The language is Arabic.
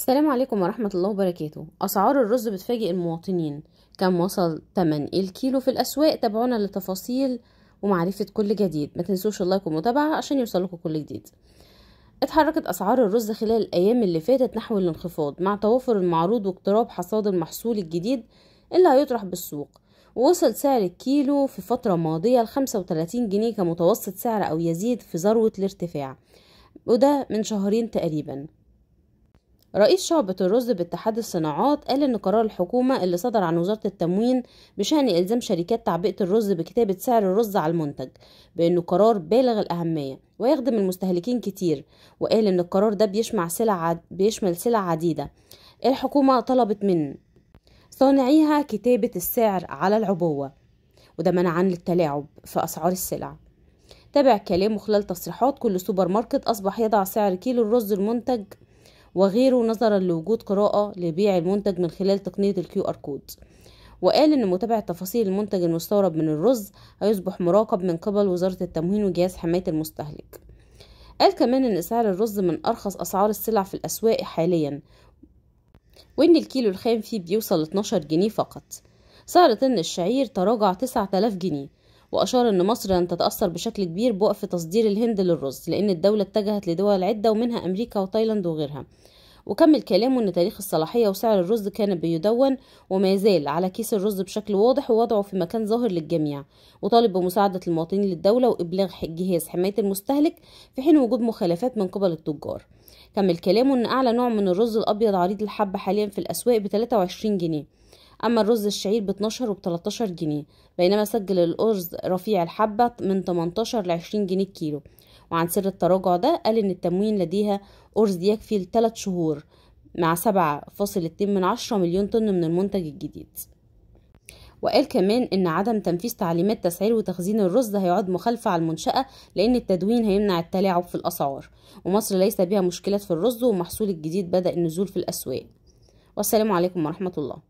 السلام عليكم ورحمة الله وبركاته أسعار الرز بتفاجئ المواطنين كم وصل تمن الكيلو في الأسواق تابعونا لتفاصيل ومعرفة كل جديد ما تنسوش اللايك والمتابعة عشان يوصلكم كل جديد اتحركت أسعار الرز خلال الأيام اللي فاتت نحو الانخفاض مع توافر المعروض واقتراب حصاد المحصول الجديد اللي هيطرح بالسوق ووصل سعر الكيلو في فترة ماضية لخمسة وتلاتين جنيه كمتوسط سعر أو يزيد في ذروة الارتفاع وده من شهرين تقريباً رئيس شعبة الرز باتحاد الصناعات قال إن قرار الحكومة اللي صدر عن وزارة التموين بشأن إلزام شركات تعبئة الرز بكتابة سعر الرز على المنتج بأنه قرار بالغ الأهمية ويخدم المستهلكين كتير وقال إن القرار ده بيشمع سلع عد... بيشمل سلع عديدة الحكومة طلبت من صانعيها كتابة السعر على العبوة وده منعا للتلاعب في أسعار السلع تابع كلامه خلال تصريحات كل سوبر ماركت أصبح يضع سعر كيلو الرز المنتج وغيره نظرا لوجود قراءة لبيع المنتج من خلال تقنية الكيو ار كود وقال ان متابعة تفاصيل المنتج المستورد من الرز هيصبح مراقب من قبل وزارة التموين وجهاز حماية المستهلك قال كمان ان سعر الرز من ارخص اسعار السلع في الاسواق حاليا وان الكيلو الخام فيه بيوصل 12 جنيه فقط سعر طن الشعير تراجع 9000 جنيه وأشار أن مصر لن تتأثر بشكل كبير بوقف تصدير الهند للرز لأن الدولة اتجهت لدول عدة ومنها أمريكا وتايلاند وغيرها وكمل كلامه أن تاريخ الصلاحية وسعر الرز كان بيدون وما زال على كيس الرز بشكل واضح ووضعه في مكان ظاهر للجميع وطالب بمساعدة المواطنين للدولة وإبلاغ جهاز حماية المستهلك في حين وجود مخالفات من قبل التجار كمل كلامه أن أعلى نوع من الرز الأبيض عريض الحبة حاليا في الأسواق ب 23 جنيه اما الرز الشعير ب 12 وب 13 جنيه بينما سجل الارز رفيع الحبه من 18 ل 20 جنيه الكيلو وعن سر التراجع ده قال ان التموين لديها ارز يكفي لثلاث شهور مع 7.2 من عشرة مليون طن من المنتج الجديد وقال كمان ان عدم تنفيذ تعليمات تسعير وتخزين الرز هيعد مخالفة على المنشأة لان التدوين هيمنع التلاعب في الاسعار ومصر ليس بها مشكلة في الرز والمحصول الجديد بدأ النزول في الاسواق والسلام عليكم ورحمة الله